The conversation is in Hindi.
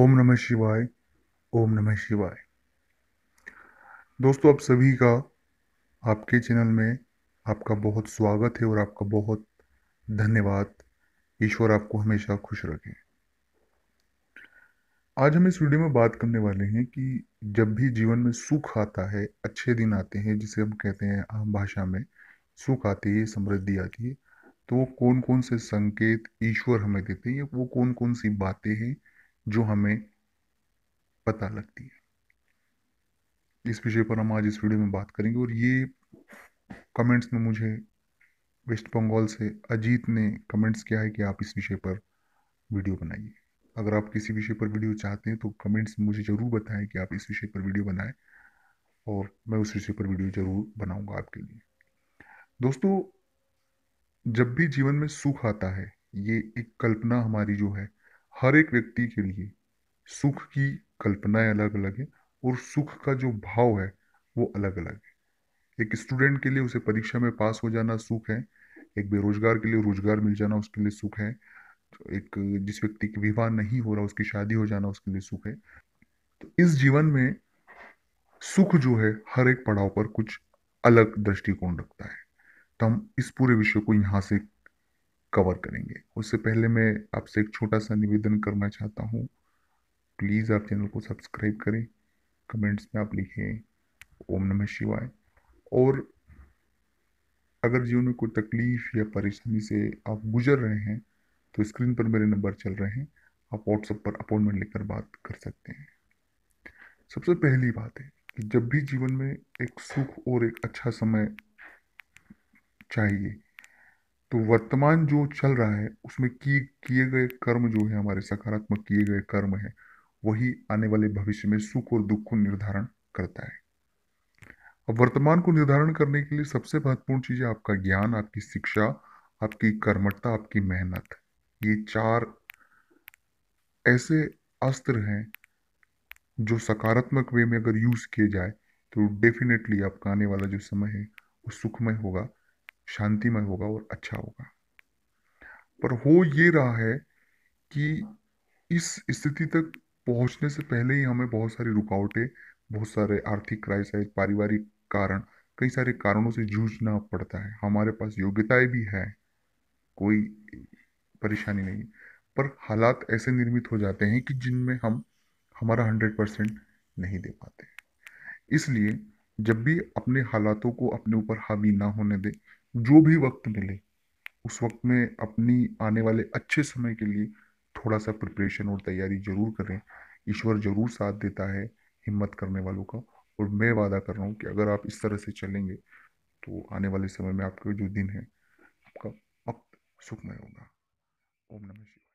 ओम नमः शिवाय ओम नमः शिवाय दोस्तों आप सभी का आपके चैनल में आपका बहुत स्वागत है और आपका बहुत धन्यवाद ईश्वर आपको हमेशा खुश रखे आज हम इस वीडियो में बात करने वाले हैं कि जब भी जीवन में सुख आता है अच्छे दिन आते हैं जिसे हम कहते हैं आम भाषा में सुख आती है समृद्धि आती है तो वो कौन कौन से संकेत ईश्वर हमें देते हैं वो कौन कौन सी बातें हैं जो हमें पता लगती है इस विषय पर हम आज इस वीडियो में बात करेंगे और ये कमेंट्स में मुझे वेस्ट बंगाल से अजीत ने कमेंट्स किया है कि आप इस विषय पर वीडियो बनाइए अगर आप किसी विषय पर वीडियो चाहते हैं तो कमेंट्स में मुझे ज़रूर बताएं कि आप इस विषय पर वीडियो बनाएं और मैं उस विषय पर वीडियो ज़रूर बनाऊंगा आपके लिए दोस्तों जब भी जीवन में सुख आता है ये एक कल्पना हमारी जो है हर एक व्यक्ति के लिए सुख की कल्पनाएं अलग अलग है और सुख का जो भाव है वो अलग अलग है एक स्टूडेंट के लिए उसे परीक्षा में पास हो जाना सुख है एक बेरोजगार के लिए रोजगार मिल जाना उसके लिए सुख है एक जिस व्यक्ति की विवाह नहीं हो रहा उसकी शादी हो जाना उसके लिए सुख है तो इस जीवन में सुख जो है हर एक पड़ाव पर कुछ अलग दृष्टिकोण रखता है तो हम इस पूरे विषय को यहाँ से कवर करेंगे उससे पहले मैं आपसे एक छोटा सा निवेदन करना चाहता हूँ प्लीज़ आप चैनल को सब्सक्राइब करें कमेंट्स में आप लिखें ओम नमः शिवाय और अगर जीवन में कोई तकलीफ़ या परेशानी से आप गुजर रहे हैं तो स्क्रीन पर मेरे नंबर चल रहे हैं आप व्हाट्सएप पर अपॉइंटमेंट लेकर बात कर सकते हैं सबसे पहली बात है कि जब भी जीवन में एक सुख और एक अच्छा समय चाहिए तो वर्तमान जो चल रहा है उसमें किए किए गए कर्म जो है हमारे सकारात्मक किए गए कर्म है वही आने वाले भविष्य में सुख और दुख को निर्धारण करता है अब वर्तमान को निर्धारण करने के लिए सबसे महत्वपूर्ण चीज़ है आपका ज्ञान आपकी शिक्षा आपकी कर्मठता आपकी मेहनत ये चार ऐसे अस्त्र हैं जो सकारात्मक वे में अगर यूज़ किए जाए तो डेफिनेटली आपका आने वाला जो समय है वो सुखमय होगा शांतिमय होगा और अच्छा होगा पर हो ये रहा है कि इस स्थिति तक पहुंचने से पहले ही हमें बहुत सारी रुकावटें बहुत सारे आर्थिक क्राइसिस पारिवारिक कारण कई सारे कारणों से जूझना पड़ता है हमारे पास योग्यताएं भी है कोई परेशानी नहीं पर हालात ऐसे निर्मित हो जाते हैं कि जिनमें हम हमारा हंड्रेड परसेंट नहीं दे पाते इसलिए जब भी अपने हालातों को अपने ऊपर हावी ना होने दें जो भी वक्त मिले उस वक्त में अपनी आने वाले अच्छे समय के लिए थोड़ा सा प्रिपरेशन और तैयारी जरूर करें ईश्वर जरूर साथ देता है हिम्मत करने वालों का और मैं वादा कर रहा हूँ कि अगर आप इस तरह से चलेंगे तो आने वाले समय में आपके जो दिन है आपका वक्त सुखमय होगा ओम नमः शिवाय